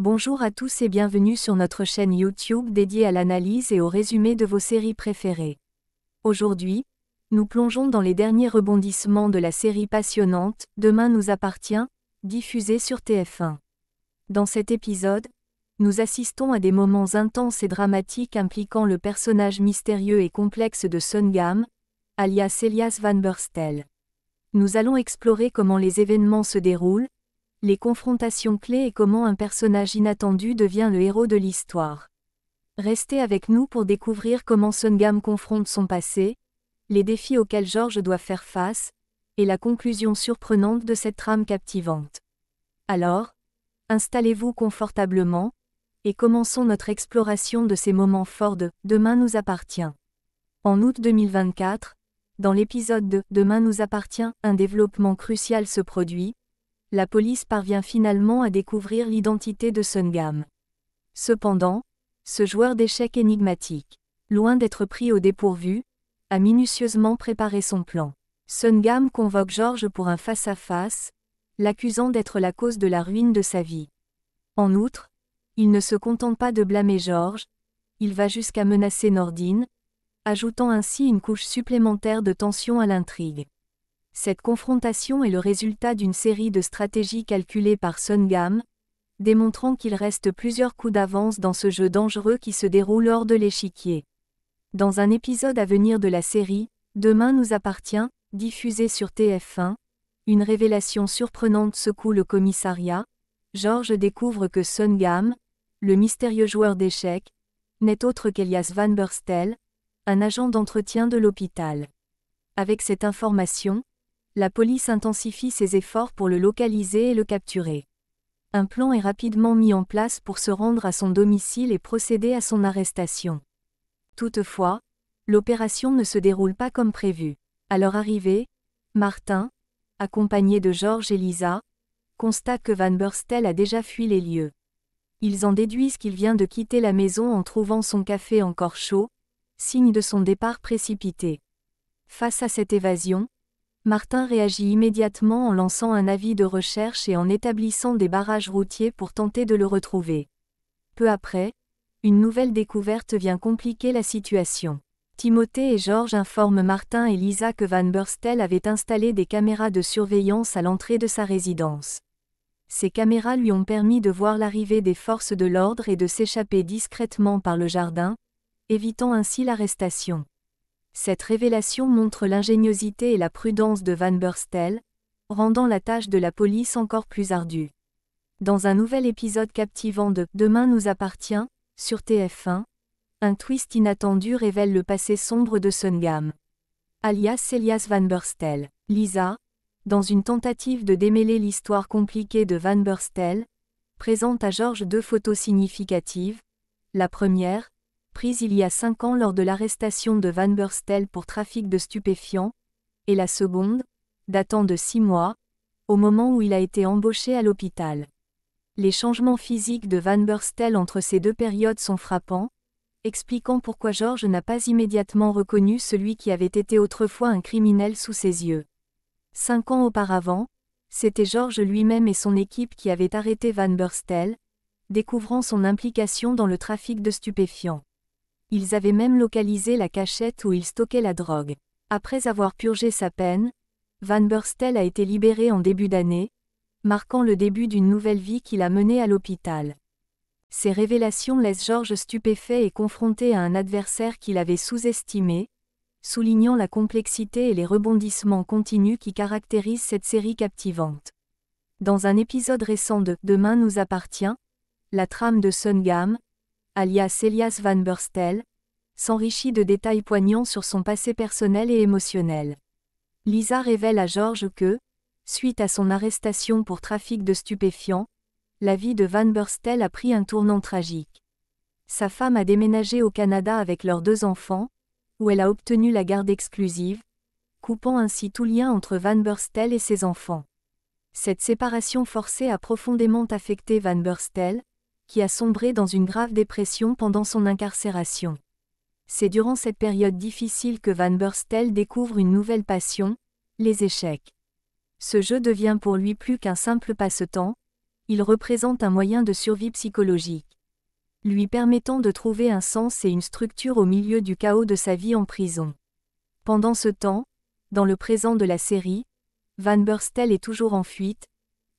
Bonjour à tous et bienvenue sur notre chaîne YouTube dédiée à l'analyse et au résumé de vos séries préférées. Aujourd'hui, nous plongeons dans les derniers rebondissements de la série passionnante Demain nous appartient, diffusée sur TF1. Dans cet épisode, nous assistons à des moments intenses et dramatiques impliquant le personnage mystérieux et complexe de Sungam, alias Elias Van Burstel. Nous allons explorer comment les événements se déroulent, les confrontations clés et comment un personnage inattendu devient le héros de l'histoire. Restez avec nous pour découvrir comment Sungam confronte son passé, les défis auxquels George doit faire face, et la conclusion surprenante de cette trame captivante. Alors, installez-vous confortablement, et commençons notre exploration de ces moments forts de Demain nous appartient. En août 2024, dans l'épisode de Demain nous appartient, un développement crucial se produit, la police parvient finalement à découvrir l'identité de Sungam. Cependant, ce joueur d'échecs énigmatique, loin d'être pris au dépourvu, a minutieusement préparé son plan. Sungam convoque Georges pour un face-à-face, l'accusant d'être la cause de la ruine de sa vie. En outre, il ne se contente pas de blâmer Georges, il va jusqu'à menacer Nordine, ajoutant ainsi une couche supplémentaire de tension à l'intrigue. Cette confrontation est le résultat d'une série de stratégies calculées par Sungam, démontrant qu'il reste plusieurs coups d'avance dans ce jeu dangereux qui se déroule hors de l'échiquier. Dans un épisode à venir de la série, Demain nous appartient, diffusé sur TF1, une révélation surprenante secoue le commissariat, Georges découvre que Sungam, le mystérieux joueur d'échecs, n'est autre qu'Elias Van Burstel, un agent d'entretien de l'hôpital. Avec cette information, la police intensifie ses efforts pour le localiser et le capturer. Un plan est rapidement mis en place pour se rendre à son domicile et procéder à son arrestation. Toutefois, l'opération ne se déroule pas comme prévu. À leur arrivée, Martin, accompagné de Georges et Lisa, constate que Van Burstel a déjà fui les lieux. Ils en déduisent qu'il vient de quitter la maison en trouvant son café encore chaud, signe de son départ précipité. Face à cette évasion, Martin réagit immédiatement en lançant un avis de recherche et en établissant des barrages routiers pour tenter de le retrouver. Peu après, une nouvelle découverte vient compliquer la situation. Timothée et Georges informent Martin et Lisa que Van Burstel avait installé des caméras de surveillance à l'entrée de sa résidence. Ces caméras lui ont permis de voir l'arrivée des forces de l'ordre et de s'échapper discrètement par le jardin, évitant ainsi l'arrestation. Cette révélation montre l'ingéniosité et la prudence de Van Burstel, rendant la tâche de la police encore plus ardue. Dans un nouvel épisode captivant de Demain nous appartient, sur TF1, un twist inattendu révèle le passé sombre de Sungam. Alias Elias Van Burstel, Lisa, dans une tentative de démêler l'histoire compliquée de Van Burstel, présente à Georges deux photos significatives. La première, prise il y a cinq ans lors de l'arrestation de Van Burstel pour trafic de stupéfiants, et la seconde, datant de six mois, au moment où il a été embauché à l'hôpital. Les changements physiques de Van Burstel entre ces deux périodes sont frappants, expliquant pourquoi Georges n'a pas immédiatement reconnu celui qui avait été autrefois un criminel sous ses yeux. Cinq ans auparavant, c'était Georges lui-même et son équipe qui avaient arrêté Van Burstel, découvrant son implication dans le trafic de stupéfiants. Ils avaient même localisé la cachette où ils stockait la drogue. Après avoir purgé sa peine, Van Burstel a été libéré en début d'année, marquant le début d'une nouvelle vie qu'il a menée à l'hôpital. Ces révélations laissent Georges stupéfait et confronté à un adversaire qu'il avait sous-estimé, soulignant la complexité et les rebondissements continus qui caractérisent cette série captivante. Dans un épisode récent de Demain nous appartient, la trame de Sungam, alias Elias Van Burstel, s'enrichit de détails poignants sur son passé personnel et émotionnel. Lisa révèle à George que, suite à son arrestation pour trafic de stupéfiants, la vie de Van Burstel a pris un tournant tragique. Sa femme a déménagé au Canada avec leurs deux enfants, où elle a obtenu la garde exclusive, coupant ainsi tout lien entre Van Burstel et ses enfants. Cette séparation forcée a profondément affecté Van Burstel, qui a sombré dans une grave dépression pendant son incarcération. C'est durant cette période difficile que Van Burstel découvre une nouvelle passion, les échecs. Ce jeu devient pour lui plus qu'un simple passe-temps, il représente un moyen de survie psychologique, lui permettant de trouver un sens et une structure au milieu du chaos de sa vie en prison. Pendant ce temps, dans le présent de la série, Van Burstel est toujours en fuite,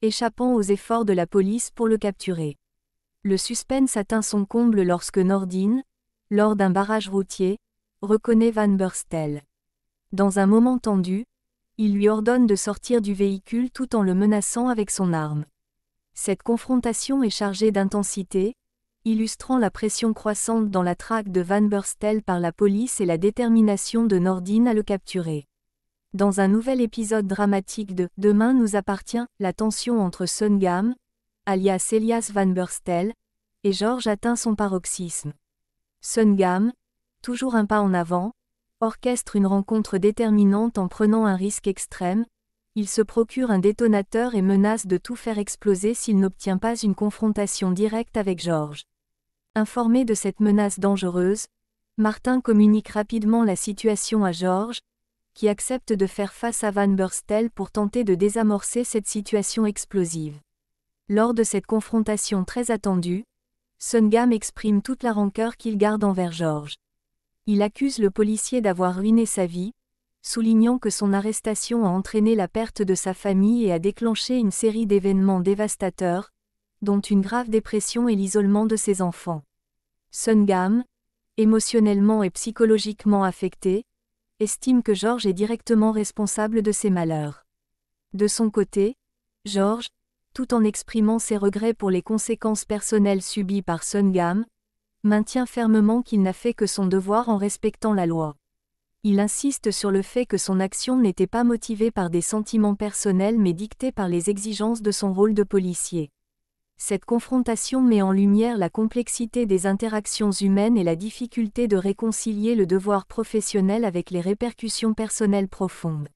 échappant aux efforts de la police pour le capturer. Le suspense atteint son comble lorsque Nordine, lors d'un barrage routier, reconnaît Van Burstel. Dans un moment tendu, il lui ordonne de sortir du véhicule tout en le menaçant avec son arme. Cette confrontation est chargée d'intensité, illustrant la pression croissante dans la traque de Van Burstel par la police et la détermination de Nordine à le capturer. Dans un nouvel épisode dramatique de Demain nous appartient, la tension entre Sungam, alias Elias Van Burstel, et Georges atteint son paroxysme. Sungam, toujours un pas en avant, orchestre une rencontre déterminante en prenant un risque extrême, il se procure un détonateur et menace de tout faire exploser s'il n'obtient pas une confrontation directe avec Georges. Informé de cette menace dangereuse, Martin communique rapidement la situation à Georges, qui accepte de faire face à Van Burstel pour tenter de désamorcer cette situation explosive. Lors de cette confrontation très attendue, Sungam exprime toute la rancœur qu'il garde envers George. Il accuse le policier d'avoir ruiné sa vie, soulignant que son arrestation a entraîné la perte de sa famille et a déclenché une série d'événements dévastateurs, dont une grave dépression et l'isolement de ses enfants. Sungam, émotionnellement et psychologiquement affecté, estime que George est directement responsable de ses malheurs. De son côté, George, tout en exprimant ses regrets pour les conséquences personnelles subies par Sungam, maintient fermement qu'il n'a fait que son devoir en respectant la loi. Il insiste sur le fait que son action n'était pas motivée par des sentiments personnels mais dictée par les exigences de son rôle de policier. Cette confrontation met en lumière la complexité des interactions humaines et la difficulté de réconcilier le devoir professionnel avec les répercussions personnelles profondes.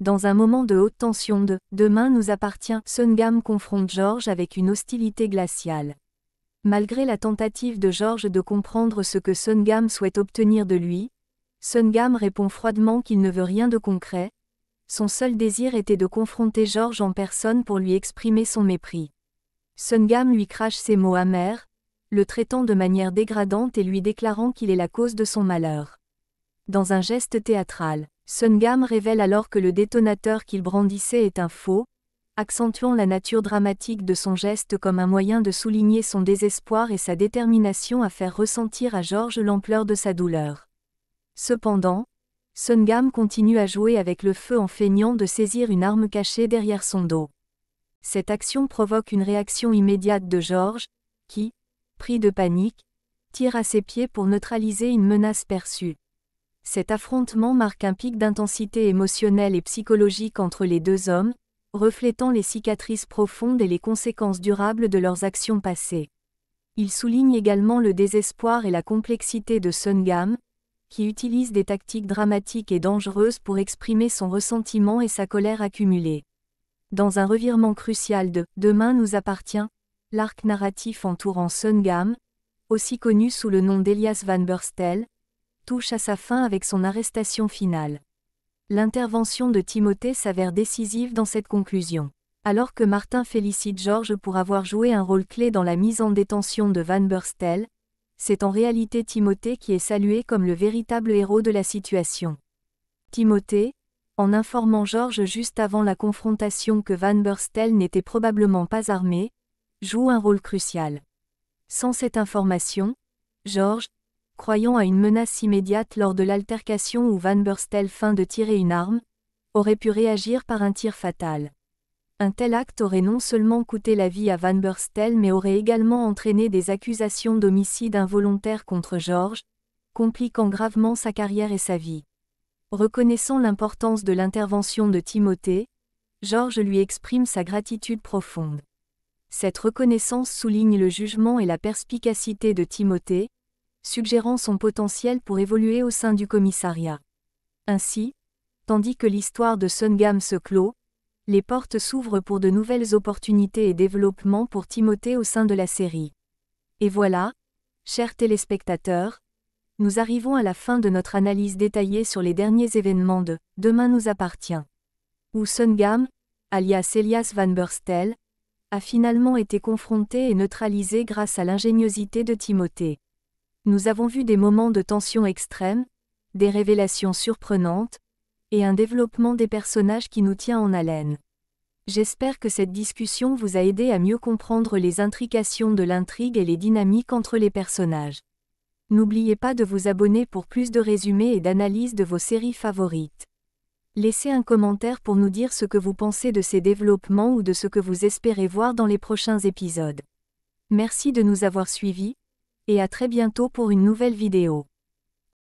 Dans un moment de haute tension de « Demain nous appartient », Sungam confronte George avec une hostilité glaciale. Malgré la tentative de George de comprendre ce que Sungam souhaite obtenir de lui, Sungam répond froidement qu'il ne veut rien de concret. Son seul désir était de confronter George en personne pour lui exprimer son mépris. Sungam lui crache ses mots amers, le traitant de manière dégradante et lui déclarant qu'il est la cause de son malheur. Dans un geste théâtral, Sungam révèle alors que le détonateur qu'il brandissait est un faux, accentuant la nature dramatique de son geste comme un moyen de souligner son désespoir et sa détermination à faire ressentir à Georges l'ampleur de sa douleur. Cependant, Sungam continue à jouer avec le feu en feignant de saisir une arme cachée derrière son dos. Cette action provoque une réaction immédiate de Georges, qui, pris de panique, tire à ses pieds pour neutraliser une menace perçue. Cet affrontement marque un pic d'intensité émotionnelle et psychologique entre les deux hommes, reflétant les cicatrices profondes et les conséquences durables de leurs actions passées. Il souligne également le désespoir et la complexité de Sungam, qui utilise des tactiques dramatiques et dangereuses pour exprimer son ressentiment et sa colère accumulée. Dans un revirement crucial de Demain nous appartient, l'arc narratif entourant Sungam, aussi connu sous le nom d'Elias Van Burstel, touche à sa fin avec son arrestation finale. L'intervention de Timothée s'avère décisive dans cette conclusion. Alors que Martin félicite Georges pour avoir joué un rôle clé dans la mise en détention de Van Burstel, c'est en réalité Timothée qui est salué comme le véritable héros de la situation. Timothée, en informant Georges juste avant la confrontation que Van Burstel n'était probablement pas armé, joue un rôle crucial. Sans cette information, Georges, croyant à une menace immédiate lors de l'altercation où Van Burstel feint de tirer une arme, aurait pu réagir par un tir fatal. Un tel acte aurait non seulement coûté la vie à Van Burstel mais aurait également entraîné des accusations d'homicide involontaire contre Georges, compliquant gravement sa carrière et sa vie. Reconnaissant l'importance de l'intervention de Timothée, Georges lui exprime sa gratitude profonde. Cette reconnaissance souligne le jugement et la perspicacité de Timothée, suggérant son potentiel pour évoluer au sein du commissariat. Ainsi, tandis que l'histoire de Sungam se clôt, les portes s'ouvrent pour de nouvelles opportunités et développements pour Timothée au sein de la série. Et voilà, chers téléspectateurs, nous arrivons à la fin de notre analyse détaillée sur les derniers événements de Demain nous appartient, où Sungam, alias Elias Van Burstel, a finalement été confronté et neutralisé grâce à l'ingéniosité de Timothée. Nous avons vu des moments de tension extrême, des révélations surprenantes, et un développement des personnages qui nous tient en haleine. J'espère que cette discussion vous a aidé à mieux comprendre les intrications de l'intrigue et les dynamiques entre les personnages. N'oubliez pas de vous abonner pour plus de résumés et d'analyses de vos séries favorites. Laissez un commentaire pour nous dire ce que vous pensez de ces développements ou de ce que vous espérez voir dans les prochains épisodes. Merci de nous avoir suivis, et à très bientôt pour une nouvelle vidéo.